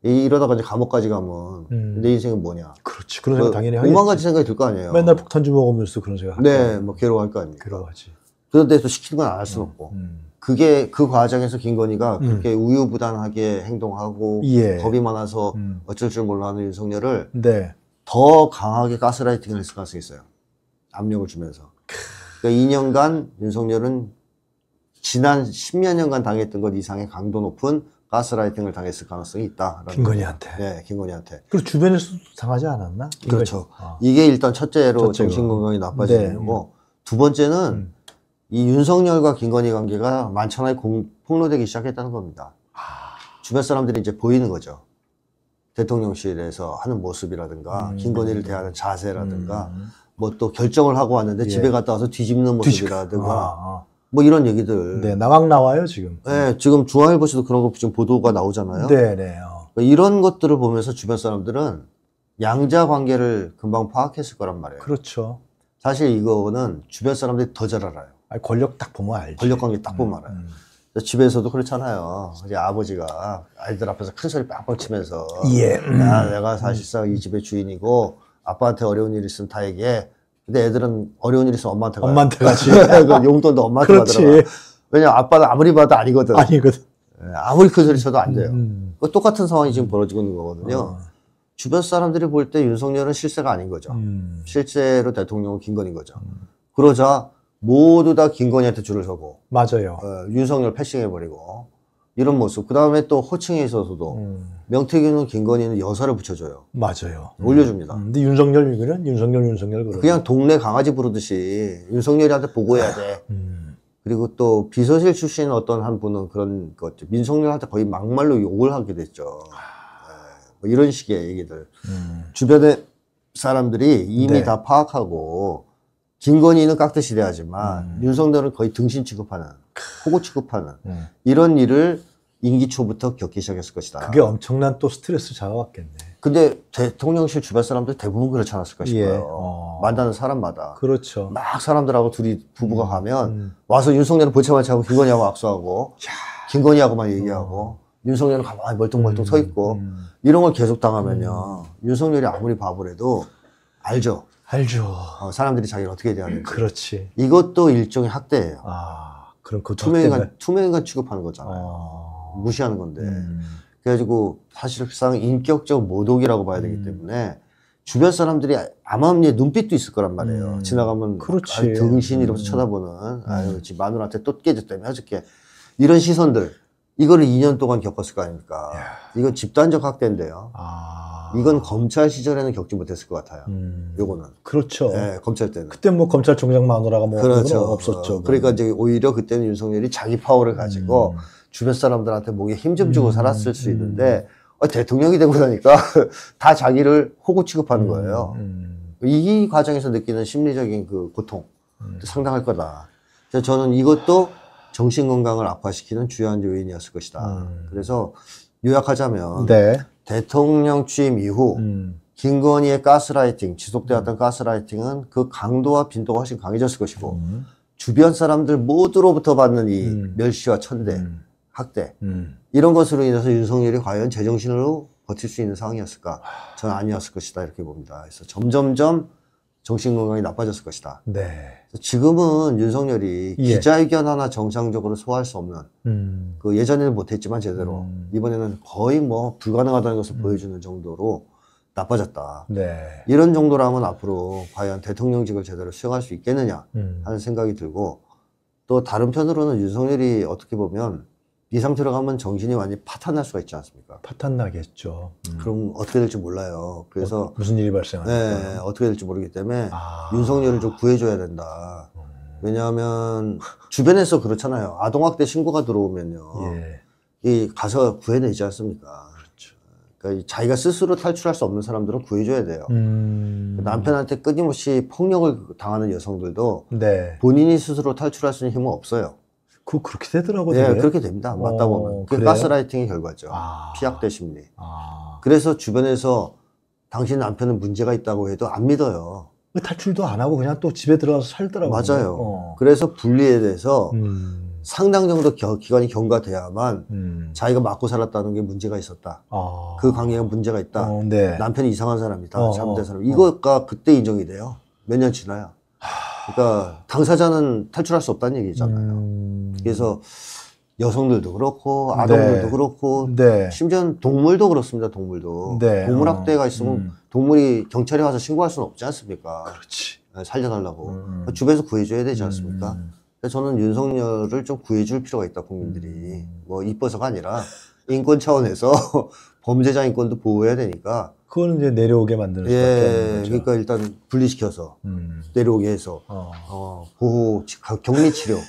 이러다가 이제 감옥까지 가면 음. 내 인생은 뭐냐. 그렇지. 그런 생각 뭐 당연히 하겠지. 오만 가지 생각이 들 거 아니에요. 맨날 폭탄 주 먹으면서 그런 생각. 네, 뭐 괴로워할 거 아니에요. 괴로워하지. 그런데 또 시키는 건안 수는 없고. 그게 그 과정에서 김건희가 음. 그렇게 우유부단하게 행동하고 예. 겁이 많아서 음. 어쩔 줄 몰라하는 윤석열을 네. 더 강하게 가스라이팅을 했을 가능성이 있어요. 압력을 주면서. 그러니까 2년간 윤석열은 지난 1 0 년간 당했던 것 이상의 강도 높은 가스라이팅을 당했을 가능성이 있다. 김건희한테. 네, 김건희한테. 그리고 주변에서도 당하지 않았나? 그렇죠. 아. 이게 일단 첫째로 정신 건강이 나빠지는 네. 거고 네. 두 번째는 음. 이 윤석열과 김건희 관계가 만천하에 공, 폭로되기 시작했다는 겁니다. 아. 주변 사람들이 이제 보이는 거죠. 대통령실에서 하는 모습이라든가 음. 네, 김건희를 네. 대하는 자세라든가 음. 뭐또 결정을 하고 왔는데 예. 집에 갔다 와서 뒤집는 모습이라든가 아, 아. 뭐 이런 얘기들. 네, 나왕 나와요, 지금. 네, 지금 중앙일보 씨도 그런 거 지금 보도가 나오잖아요. 네, 네. 어. 그러니까 이런 것들을 보면서 주변 사람들은 양자 관계를 금방 파악했을 거란 말이에요. 그렇죠. 사실 이거는 주변 사람들이 더 잘 알아요. 아니, 권력 딱 보면 알지. 권력 관계 딱 보면 음, 알아요. 음. 집에서도 그렇잖아요. 이제 아버지가 아이들 앞에서 큰 소리 빵빵 치면서. 예. 음. 아, 야, 내가 사실상 이 집의 주인이고 아빠한테 어려운 일 있으면 다 얘기해. 근데 애들은 어려운 일 있으면 엄마한테 가. 엄마한테 가지. *laughs* 용돈도 엄마한테 받으러 왜냐 아빠는 아무리 봐도 아니거든. 아니거든. 예, 아무리 큰 소리 쳐도 안 돼요. 음. 똑같은 상황이 지금 벌어지고 있는 거거든요. 어. 주변 사람들이 볼 때 윤석열은 실세가 아닌 거죠. 음. 실제로 대통령은 김건인 거죠. 음. 그러자 모두 다 김건희한테 줄을 서고. 맞아요. 어, 윤석열 패싱해버리고. 이런 모습. 그 다음에 또 호칭에 있어서도 음. 명태균은 김건희는 여사를 붙여줘요. 맞아요. 음. 올려줍니다. 음. 근데 윤석열 이거는 윤석열 윤석열 그러 그냥 동네 강아지 부르듯이 윤석열이한테 보고해야 돼. 음. 그리고 또 비서실 출신 어떤 한 분은 그런 것죠 민석열한테 거의 막말로 욕을 하게 됐죠. 아. 예, 뭐 이런 식의 얘기들. 음. 주변에 사람들이 이미 네. 다 파악하고 김건희는 깍듯이 대하지만 음. 윤석열은 거의 등신 취급하는. 호구 취급하는 음. 이런 일을 임기 초부터 겪기 시작했을 것이다. 그게 엄청난 또 스트레스 잡아왔겠네. 근데 대통령실 주변 사람들 대부분 그렇지 않았을까 예. 싶어요. 예. 어. 만나는 사람마다. 그렇죠. 막 사람들하고 둘이 부부가 음. 가면 음. 와서 윤석열은 보채만치 하고 김건희하고 악수하고 야. 김건희하고만 어. 얘기하고 어. 윤석열은 가만히 멀뚱멀뚱 음. 서 있고 음. 이런 걸 계속 당하면요. 음. 윤석열이 아무리 바보래도 알죠. 알죠. 어, 사람들이 자기를 어떻게 대하는지. 그렇지. 이것도 일종의 학대예요. 아. 그럼 그 투명인간 투명인간 취급하는 거잖아요. 아... 무시하는 건데. 음. 그래가지고 사실상 그 인격적 모독이라고 봐야 되기 음. 때문에 주변 사람들이 아마 언니의 눈빛도 있을 거란 말이에요. 음. 지나가면 그렇지. 등신 이러면서 음. 쳐다보는 아유 음. 그렇지 마누라한테 또 깨졌다며 해줄게 이런 시선들 이거를 2년 동안 겪었을 거 아닙니까? 이건 집단적 학대인데요. 아. 이건 검찰 시절에는 겪지 못했을 것 같아요. 음. 요거는. 그렇죠. 네, 검찰 때는. 그때 뭐 검찰총장 마누라가 뭐 그렇죠. 없었죠. 어, 그러니까 네. 이제 오히려 그때는 윤석열이 자기 파워를 가지고 음. 주변 사람들한테 목에 힘 좀 주고 음. 살았을 수 있는데 음. 어, 대통령이 되고 나니까 *laughs* 다 자기를 호구 취급하는 음. 거예요. 음. 이 과정에서 느끼는 심리적인 그 고통 상당할 거다. 그래서 저는 이것도 정신 건강을 악화시키는 주요한 요인이었을 것이다. 그래서 요약하자면 네. 대통령 취임 이후 음. 김건희의 가스라이팅, 지속되었던 음. 가스라이팅은 그 강도와 빈도가 훨씬 강해졌을 것이고 음. 주변 사람들 모두로부터 받는 이 음. 멸시와 천대, 음. 학대 음. 이런 것으로 인해서 윤석열이 과연 제정신으로 버틸 수 있는 상황이었을까? 저는 아니었을 것이다 이렇게 봅니다. 그래서 점점점 정신 건강이 나빠졌을 것이다. 네. 지금은 윤석열이 예. 기자회견 하나 정상적으로 소화할 수 없는 음. 그 예전에는 못했지만 제대로 음. 이번에는 거의 뭐 불가능하다는 것을 음. 보여주는 정도로 나빠졌다. 네. 이런 정도라면 앞으로 과연 대통령직을 제대로 수행할 수 있겠느냐 음. 하는 생각이 들고 또 다른 편으로는 윤석열이 어떻게 보면 이 상태로 가면 정신이 완전히 파탄날 수가 있지 않습니까? 파탄나겠죠. 음. 그럼 어떻게 될지 몰라요. 그래서 어, 무슨 일이 발생하는 네, 어떻게 될지 모르기 때문에 아. 윤석열을 좀 구해줘야 된다. 음. 왜냐하면 주변에서 그렇잖아요. 아동학대 신고가 들어오면요. 예. 이 가서 구해내지 않습니까? 그렇죠. 그러니까 자기가 스스로 탈출할 수 없는 사람들은 구해줘야 돼요. 음... 그 남편한테 끊임없이 폭력을 당하는 여성들도 네. 본인이 스스로 탈출할 수 있는 힘은 없어요. 그 그렇게 되더라고요. 네, 예, 그렇게 됩니다. 맞다 보면. 어, 그 가스라이팅의 결과죠. 아. 피약대 심리. 아. 그래서 주변에서 당신 남편은 문제가 있다고 해도 안 믿어요. 그 탈출도 안 하고 그냥 또 집에 들어가서 살더라고요. 맞아요. 어. 그래서 분리에 대해서 음. 상당 정도 겨, 기간이 경과돼야만 음. 자기가 맞고 살았다는 게 문제가 있었다. 아. 그 관계가 문제가 있다. 어, 네. 남편이 이상한 사람이다. 어, 잘못된 어, 사람. 어. 이거가 그때 인정이 돼요. 몇 년 지나야. 하... 그러니까 당사자는 탈출할 수 없다는 얘기잖아요. 음... 그래서 여성들도 그렇고 네. 아동들도 네. 그렇고 네. 심지어는 동물도 그렇습니다. 동물도 네. 동물학대가 음. 있으면 음. 동물이 경찰에 와서 신고할 수는 없지 않습니까? 그렇지. 네, 살려달라고 음. 음. 그러니까 주변에서 구해줘야 되지 않습니까? 음. 저는 윤석열을 좀 구해줄 필요가 있다 국민들이 음. 뭐 이뻐서가 아니라 인권 차원에서 *laughs* 범죄자 인권도 보호해야 되니까 그거는 이제 내려오게 만드는 예, 그러니까 일단 분리시켜서 음. 내려오게 해서 어. 어, 보호 격리 치료가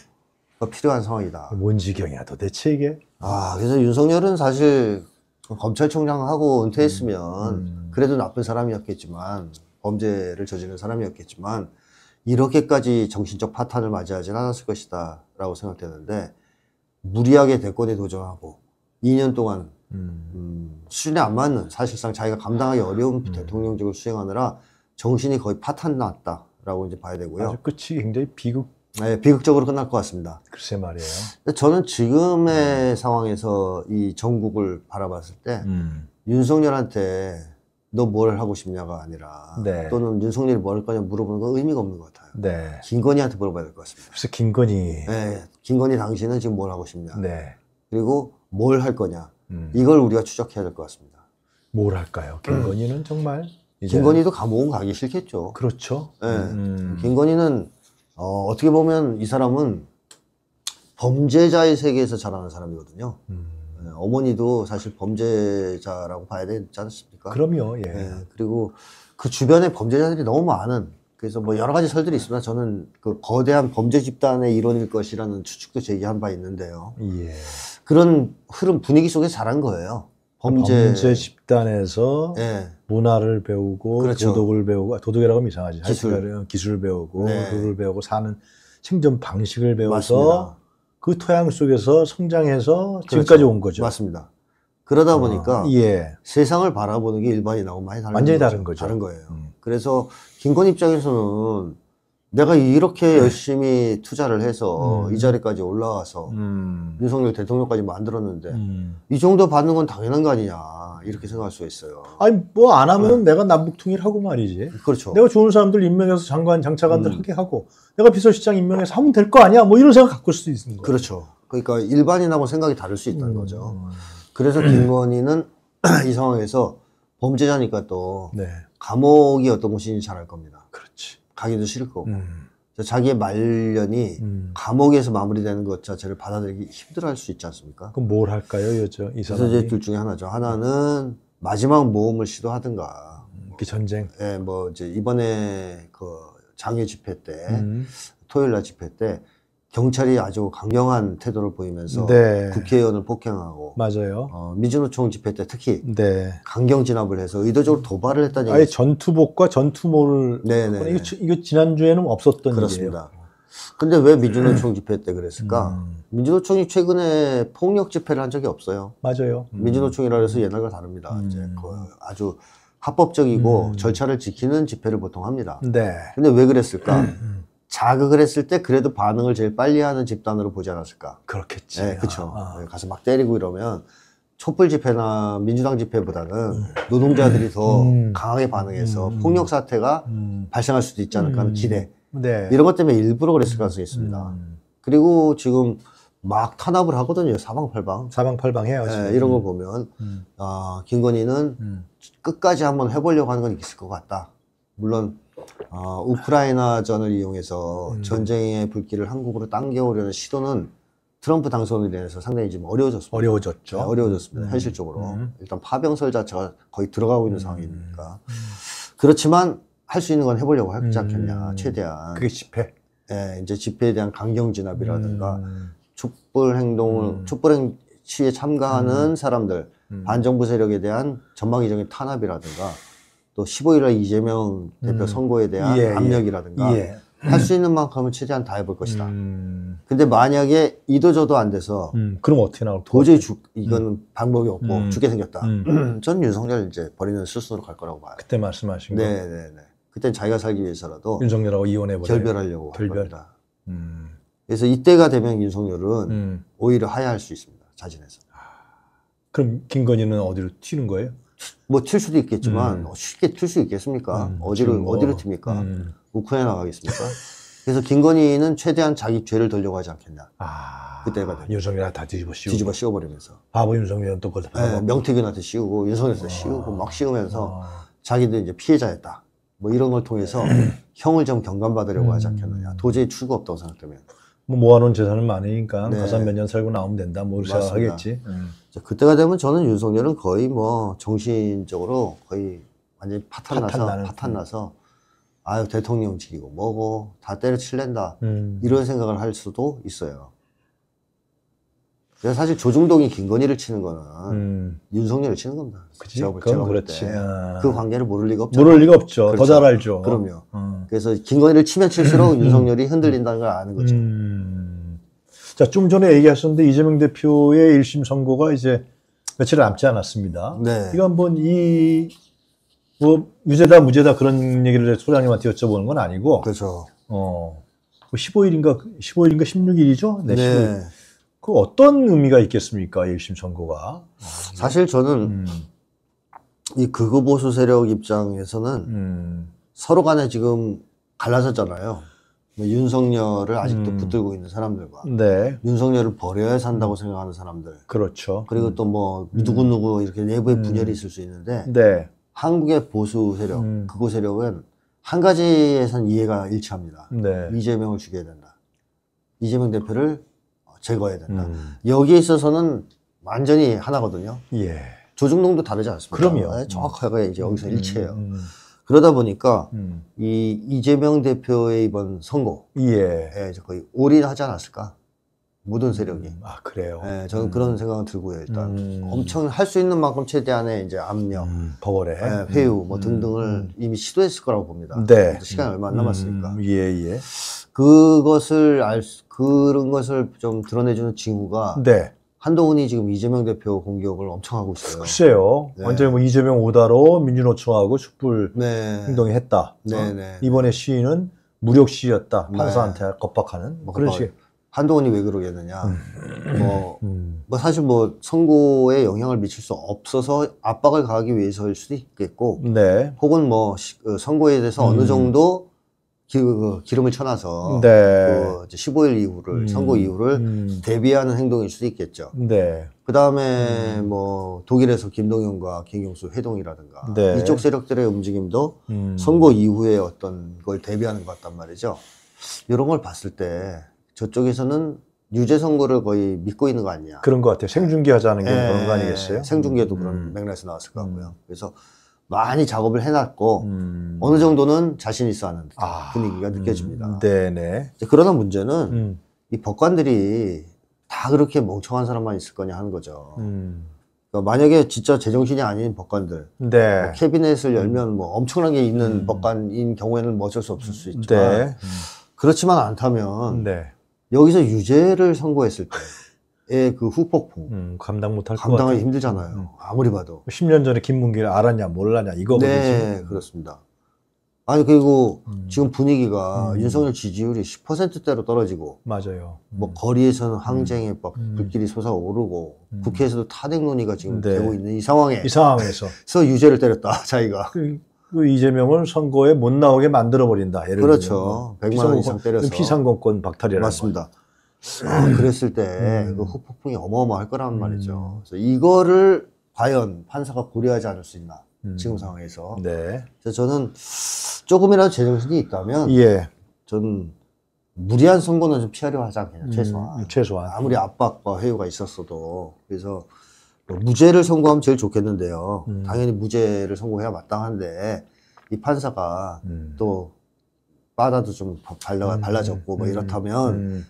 필요한 상황이다. 아, 뭔 지경이야 도대체 이게? 아 그래서 윤석열은 사실 검찰총장하고 은퇴했으면 음, 음. 그래도 나쁜 사람이었겠지만 범죄를 저지른 사람이었겠지만 이렇게까지 정신적 파탄을 맞이하진 않았을 것이다라고 생각되는데 무리하게 대권에 도전하고 2년 동안 음. 수준에 안 맞는 사실상 자기가 감당하기 어려운 음. 대통령직을 수행하느라 정신이 거의 파탄 났다라고 이제 봐야 되고요. 아주 끝이 굉장히 비극. 네, 비극적으로 끝날 것 같습니다. 글쎄 말이에요. 저는 지금의 음. 상황에서 이 전국을 바라봤을 때 음. 윤석열한테 너 뭘 하고 싶냐가 아니라 네. 또는 윤석열이 뭘 거냐 물어보는 건 의미가 없는 것 같아요. 네. 김건희한테 물어봐야 될 것 같습니다. 그래서 김건희. 네, 김건희 당신은 지금 뭘 하고 싶냐. 네. 그리고 뭘 할 거냐. 음. 이걸 우리가 추적해야 될 것 같습니다. 뭘할까요 김건희는 정말 이제... 김건희도 감옥은 가기 싫겠죠. 그렇죠. 네. 음, 음. 김건희는 어, 어떻게 보면 이 사람은 범죄자의 세계에서 자라는 사람이거든요. 음. 네. 어머니도 사실 범죄자라고 봐야 되지 않습니까? 그럼요. 예. 네. 그리고 그 주변에 범죄자들이 너무 많은 그래서 뭐 여러 가지 설들이 있습니다. 저는 그 거대한 범죄 집단의 일원일 것이라는 추측도 제기한 바 있는데요. 예. 그런 흐름 분위기 속에 자란 거예요. 범죄, 범죄 집단에서 예. 문화를 배우고 그렇죠. 도덕을 배우고 도덕이라고 하면 이상하지. 기술. 기술 배우고 네. 룰을 배우고 사는 생존 방식을 배워서 맞습니다. 그 토양 속에서 성장해서 그렇죠. 지금까지 온 거죠. 맞습니다. 그러다 어, 보니까 어, 예. 세상을 바라보는 게 일반인하고 많이 다른 완전히 거죠. 다른 거죠. 다른 거예요. 음. 그래서 김건 입장에서는 내가 이렇게 네. 열심히 투자를 해서 음. 이 자리까지 올라와서 음. 윤석열 대통령까지 만들었는데 음. 이 정도 받는 건 당연한 거 아니냐 이렇게 생각할 수 있어요. 아니 뭐 안하면 네. 내가 남북통일하고 말이지. 그렇죠. 내가 좋은 사람들 임명해서 장관 장차관들 음. 하게 하고 내가 비서실장 임명해서 하면 될 거 아니야. 뭐 이런 생각 갖고 있을 수 있는 거예 그렇죠. 그러니까 일반인하고 생각이 다를 수 있다는 음. 거죠. 그래서 김건희는 *clears throat* 이 상황에서 범죄자니까 또 네. 감옥이 어떤 곳인지 잘 알 겁니다. 그렇지. 가기도 싫고. 음. 자기의 말년이 음. 감옥에서 마무리되는 것 자체를 받아들이기 힘들어할 수 있지 않습니까? 그럼 뭘 할까요, 여자 이 사람이? 그래서 이제 둘 중에 하나죠. 하나는 마지막 모험을 시도하든가. 그 전쟁. 예, 뭐 이제 이번에 그 장애 집회 때, 음. 토요일 날 집회 때 경찰이 아주 강경한 태도를 보이면서 네. 국회의원을 폭행하고 맞아요. 어, 미즈노총 집회 때 특히 네. 강경 진압을 해서 의도적으로 도발을 했다는 아예 전투복과 전투모를 네네 네, 이거, 네. 이거 지난주에는 없었던 그렇습니다. 일이에요. 근데 왜 민주노총 음. 집회 때 그랬을까? 음. 민주노총이 최근에 폭력 집회를 한 적이 없어요. 맞아요. 음. 민주노총이라 해서 옛날과 다릅니다. 음. 이제 그 아주 합법적이고 음. 절차를 지키는 집회를 보통 합니다. 네. 근데 왜 그랬을까? 음. 자극을 했을 때 그래도 반응을 제일 빨리 하는 집단으로 보지 않았을까. 그렇겠지. 네, 그렇죠 아. 네, 가서 막 때리고 이러면 촛불 집회나 민주당 집회보다는 음. 노동자들이 더 음. 음. 강하게 반응해서 음. 폭력 사태가 음. 발생할 수도 있지 않을까 하는 음. 기대. 네. 이런 것 때문에 일부러 그랬을 가능성이 있습니다. 그리고 지금 막 탄압을 하거든요. 사방팔방. 사방팔방 해요. 네, 이런 걸 보면 어, 김건희는 끝까지 한번 해보려고 하는 건 있을 것 같다. 물론 어, 우크라이나전을 이용해서 음. 전쟁의 불길을 한국으로 당겨오려는 시도는 트럼프 당선으로 인해서 상당히 지금 어려워졌습니다. 어려워졌죠. 네, 어려워졌습니다. 음. 현실적으로 음. 일단 파병설 자체가 거의 들어가고 있는 음. 상황이니까 음. 그렇지만 할 수 있는 건 해보려고 하지 음. 않겠냐 최대한. 그게 집회. 예, 이제 집회에 대한 강경 진압이라든가 촛불 행동을 촛불 행 시위에 참가하는 사람들 반정부 세력에 대한 전방위적인 탄압이라든가 또 15일에 이재명 대표 음. 선거에 대한 예, 예. 압력이라든가 예. 할수 있는 만큼은 최대한 다 해볼 것이다. 음. 근데 만약에 이도저도 안 돼서 음. 그럼 어떻게 나올 까 도저히 죽이건는 음. 방법이 없고 음. 죽게 생겼다. 음. *clears throat* 전는 윤석열 이제 버리는 수순으로 갈 거라고 봐요. 그때 말씀하신 거. 네네네. 그땐 자기가 살기 위해서라도 윤석열하고 이혼해 버려 결별하려고 결별. 할 겁니다. 그래서 이때가 되면 윤석열은 오히려 하야할 수 있습니다. 자진해서. 아, 그럼 김건희는 어디로 튀는 거예요? 뭐튈 수도 있겠지만 음. 쉽게 튈수 있겠습니까? 음, 어디로 뭐, 어디로 튑니까? 음. 우크라이나 가겠습니까? 그래서 김건희는 최대한 자기 죄를 돌려고 하지 않겠냐. 아, 그때가 되 윤석열한테 다 뒤집어 씌우고. 뒤집어 씌워버리면서. 바보 윤석열은 또 그걸 네, 예, 명태균한테 씌우고 윤석열한테 어. 씌우고 막 씌우면서 아. 자기도 이제 피해자였다. 뭐 이런 걸 통해서 네. 형을 좀 경감받으려고 하지 않겠느냐. 음. 도저히 출구 없다고 생각되면. 뭐 모아놓은 재산은 많으니까 네. 가서 몇년 살고 나오면 된다. 뭐 이렇게 생각하겠지. 음. 음. 그때가 되면 저는 윤석열은 거의 뭐 정신적으로 거의 완전히 파탄나서 파탄 나서 음. 아유 대통령직이고 뭐고 다 때려칠랜다 음. 이런 생각을 할 수도 있어요. 그래서 사실 조중동이 김건희를 치는 거는 음. 윤석열을 치는 겁니다. 그치? 제가, 제가 그렇지. 아. 그 관계를 모를 리가 없죠. 모를 리가 없죠. 그렇죠. 더잘 알죠. 그럼요. 어. 그래서 김건희를 치면 칠수록 음. 윤석열이 흔들린다는 걸 아는 거죠. 음. 자, 좀 전에 얘기하셨는데 이재명 대표의 1심 선고가 이제 며칠 남지 않았습니다. 네. 이거 한번 이, 뭐, 유죄다, 무죄다 그런 얘기를 소장님한테 여쭤보는 건 아니고. 그렇죠. 어. 15일인가, 뭐 15일인가 16일이죠? 네. 네. 15일. 그 어떤 의미가 있겠습니까? 1심 선고가. 사실 저는 음. 이 극우 보수 세력 입장에서는 음. 서로 간에 지금 갈라졌잖아요. 뭐 윤석열을 아직도 음. 붙들고 있는 사람들과 네. 윤석열을 버려야 산다고 생각하는 사람들. 그렇죠. 그리고 또뭐 음. 누구누구 이렇게 내부의 음. 분열이 있을 수 있는데 네. 한국의 보수 세력, 음. 극우 세력은 한 가지에선 이해가 일치합니다. 네. 이재명을 죽여야 된다. 이재명 대표를 제거해야 된다. 음. 여기에 있어서는 완전히 하나거든요. 예. 조중동도 다르지 않습니까? 그럼요. 네, 정확하게 이제 여기서 음, 일치해요. 음, 음. 그러다 보니까 이 이재명 대표의 이번 선거 예. 예, 거의 올인하지 않았을까? 모든 세력이. 아 그래요. 네, 저는 음. 그런 생각은 들고요. 일단 음. 엄청 할 수 있는 만큼 최대한의 이제 압력, 음. 벌에 네, 예, 회유 음, 뭐 음, 등등을 음. 이미 시도했을 거라고 봅니다. 네. 시간이 얼마 안 남았으니까. 예예. 예. 그것을 알 수, 그런 것을 좀 드러내주는 징후가 네. 한동훈이 지금 이재명 대표 공격을 엄청 하고 있어요. 글쎄요. 네. 완전히 뭐 이재명 오다로 민주노총하고 촛불 네. 행동이 했다. 네, 어? 네, 네. 이번에 시위는 무력 시위였다. 네. 판사한테 겁박하는 뭐 그런 식의. 한동훈이 왜 그러겠느냐. 음. 뭐, 음. 뭐 사실 뭐 선거에 영향을 미칠 수 없어서 압박을 가하기 위해서일 수도 있겠고, 네. 혹은 뭐 그 선거에 대해서 어느 음. 정도 기, 그, 그 름을 쳐놔서 네. 그 15일 이후를 음. 선거 이후를 음. 대비하는 행동일 수도 있겠죠. 네. 그 다음에 음. 뭐 독일에서 김동현과 김경수 회동이라든가 네. 이쪽 세력들의 움직임도 선거 이후에 어떤 걸 대비하는 것 같단 말이죠. 이런 걸 봤을 때 저쪽에서는 유죄 선고를 거의 믿고 있는 거 아니냐. 그런 것 같아요. 생중계하자는 게 예, 그런 거 아니겠어요? 생중계도 음. 그런 맥락에서 나왔을 것 음. 같고요. 그래서 많이 작업을 해놨고 음. 어느 정도는 자신 있어 하는 아, 분위기가 느껴집니다. 음. 네네. 그러나 문제는 음. 이 법관들이 다 그렇게 멍청한 사람만 있을 거냐 하는 거죠. 그 만약에 진짜 제정신이 아닌 법관들, 네. 뭐 캐비넷을 열면 뭐엄청나게 있는 법관인 경우에는 뭐 어쩔 수 없을 수 있지만 네. 그렇지만 않다면 네. 여기서 유죄를 선고했을 때의 *laughs* 그 후폭풍 음, 감당 못할 것 감당하기 힘들잖아요. 음. 아무리 봐도 10년 전에 김문기를 알았냐 몰랐냐 이거거든요. 네, 그렇습니다. 아니 그리고 음. 지금 분위기가 음. 윤석열 지지율이 10%대로 떨어지고 맞아요. 뭐 음. 뭐 거리에서는 음. 항쟁에 막 음. 불길이 솟아오르고 음. 국회에서도 탄핵 논의가 지금 네. 되고 있는 이 상황에 이 상황에서 *laughs* 유죄를 때렸다 자기가 그, 그 이재명을 선거에 못 나오게 만들어 버린다. 예를 그렇죠. 100만 뭐 원 이상 때려서 피상공권 박탈이라는 맞습니다. 아, 그랬을 때그 음. 후폭풍이 어마어마할 거란 음. 말이죠. 그래서 이거를 과연 판사가 고려하지 않을 수 있나 음. 지금 상황에서. 네. 그래서 저는 조금이라도 제정신이 있다면, 예. 전 무리한 선거는 좀 피하려 하지 않겠냐 음, 최소한. 음, 최소한. 아무리 압박과 회유가 있었어도 그래서 무죄를 선고하면 제일 좋겠는데요. 음. 당연히 무죄를 선고해야 마땅한데 이 판사가 음. 또 빠다도 좀 발라, 음. 발라졌고 뭐 음. 이렇다면 음.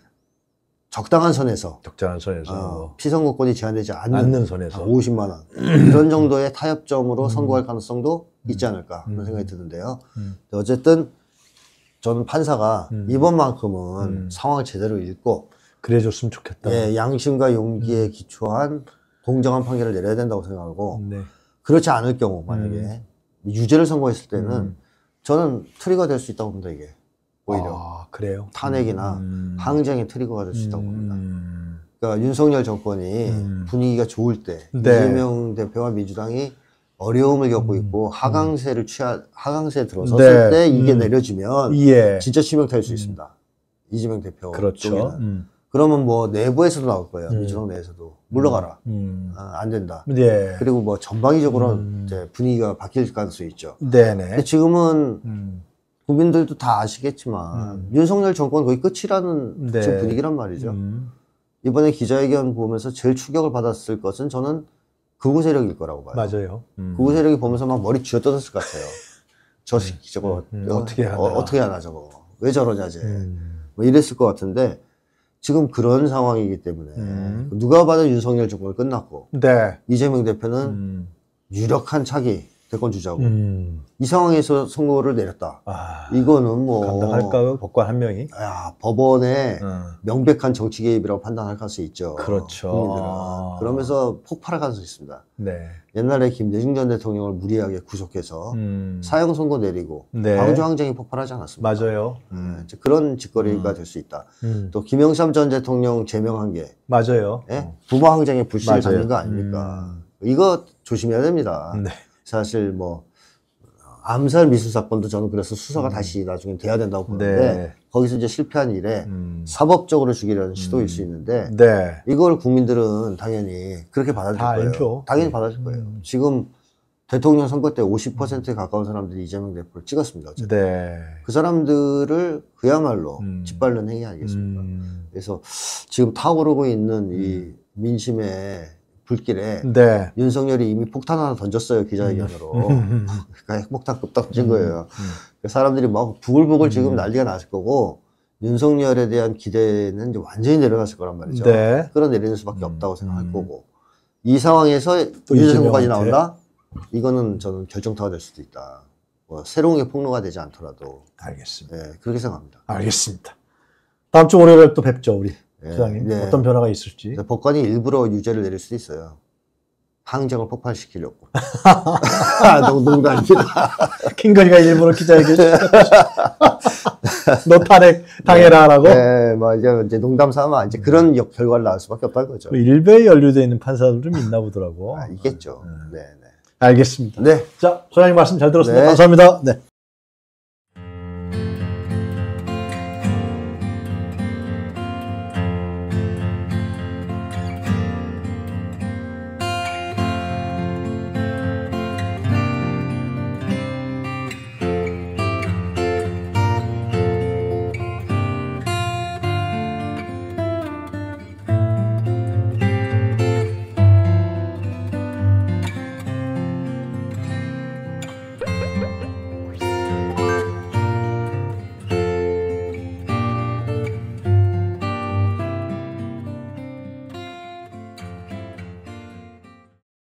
적당한 선에서 적당한 선에서 어, 뭐. 피선거권이 제한되지 않는, 않는 선에서 50만 원 *clears throat* 이런 정도의 타협점으로 선고할 가능성도 있지 않을까 그런 생각이 드는데요. 어쨌든 저는 판사가 음. 이번만큼은 음. 상황을 제대로 읽고 그래줬으면 좋겠다. 예, 양심과 용기에 기초한 공정한 판결을 내려야 된다고 생각하고 네. 그렇지 않을 경우 만약에 음. 유죄를 선고했을 때는 음. 저는 트리거 될 수 있다고 봅니다 이게 오히려 아, 그래요 탄핵이나 음. 항쟁의 트리거가 될 수 있다고 음. 봅니다. 그러니까 윤석열 정권이 음. 분위기가 좋을 때 네. 이재명 대표와 민주당이 어려움을 겪고 음. 있고 하강세를 취하 하강세 들어섰을 네. 때 이게 내려지면 예. 진짜 치명타일 수 있습니다. 이재명 대표 그렇죠. 쪽에는. 그러면 뭐 내부에서도 나올 거예요. 음. 미주방 내에서도 물러가라. 음. 음. 아, 안 된다. 네. 그리고 뭐 전방위적으로 는 음. 이제 분위기가 바뀔 가능성이 있죠. 네네. 지금은 음. 국민들도 다 아시겠지만 음. 윤석열 정권 거의 끝이라는 네. 지금 분위기란 말이죠. 음. 이번에 기자회견 보면서 제일 추격을 받았을 것은 저는 극우 세력일 거라고 봐요. 맞아요. 음. 극우 세력이 보면서 막 머리 쥐어뜯었을 것 같아요. 저 네. 새끼 저거 어, 떻게 하나 어, 떻게 하나 저거 왜 저러냐 쟤. 뭐 이랬을 것 같은데 지금 그런 상황이기 때문에 음. 누가 봐도 윤석열 정권 끝났고 네. 이재명 대표는 음. 유력한 차기 대권 주자고 음. 이 상황에서 선거를 내렸다. 아, 이거는 뭐 감당할까요? 법관 한 명이? 야 법원의 음. 명백한 정치 개입이라고 판단할 가능성이 있죠. 그렇죠. 아. 그러면서 폭발할 가능성이 있습니다. 네. 옛날에 김대중 전 대통령을 무리하게 구속해서 음. 사형 선고 내리고 네. 광주 항쟁이 폭발하지 않았습니까? 맞아요. 네, 음. 그런 짓거리가 음. 될수 있다. 음. 또 김영삼 전 대통령 제명한 게 맞아요. 예? 부마 항쟁에 불씨를 맞아요. 잡는 거 아닙니까? 이거 조심해야 됩니다. 네. 사실 뭐 암살 미수 사건도 저는 그래서 수사가 음. 다시 나중에 돼야 된다고 네. 보는데 네. 거기서 이제 실패한 일에 음. 사법적으로 죽이려는 음. 시도일 음. 수 있는데 네. 이걸 국민들은 당연히 그렇게 받아들일 거예요. 알죠. 당연히 네. 받아들일 거예요. 음. 지금 대통령 선거 때 50%에 음. 가까운 사람들이 이재명 대표를 찍었습니다. 어쨌든. 네. 그 사람들을 그야말로 짓밟는 행위 아니겠습니까? 그래서 지금 타오르고 있는 이 민심의 불길에 네. 윤석열이 이미 폭탄 하나 던졌어요 기자회견으로 음, 음, 음, 아, 그러니까 핵폭탄 급 던진 거예요. 그 사람들이 막 부글부글 지금 난리가 났을 거고 윤석열에 대한 기대는 이제 완전히 내려갔을 거란 말이죠. 네. 끌어내리는 수밖에 없다고 생각할 거고 이 상황에서 유재정까지 나온다? 이거는 저는 결정타가 될 수도 있다. 뭐 새로운 게 폭로가 되지 않더라도. 알겠습니다. 네, 그렇게 생각합니다. 알겠습니다. 다음 주 월요일 에또 뵙죠, 우리. 소장님 예, 예, 어떤 변화가 있을지 복권이 일부러 유죄를 내릴 수도 있어요. 항쟁을 폭발시키려고. *laughs* 너무 농담입니다. 킹거리가 *laughs* 일부러 기자에게 *laughs* 너 탄핵 당해라라고. 네, 네, 뭐 이제, 이제 농담 삼아 이제 음. 그런 역, 결과를 나올 수밖에 없다는 거죠. 일베 연루돼 있는 판사도 좀 있나 보더라고. 아, 있겠죠. 음. 네, 네. 알겠습니다. 네. 자, 소장님 말씀 잘 들었습니다. 네. 감사합니다. 네.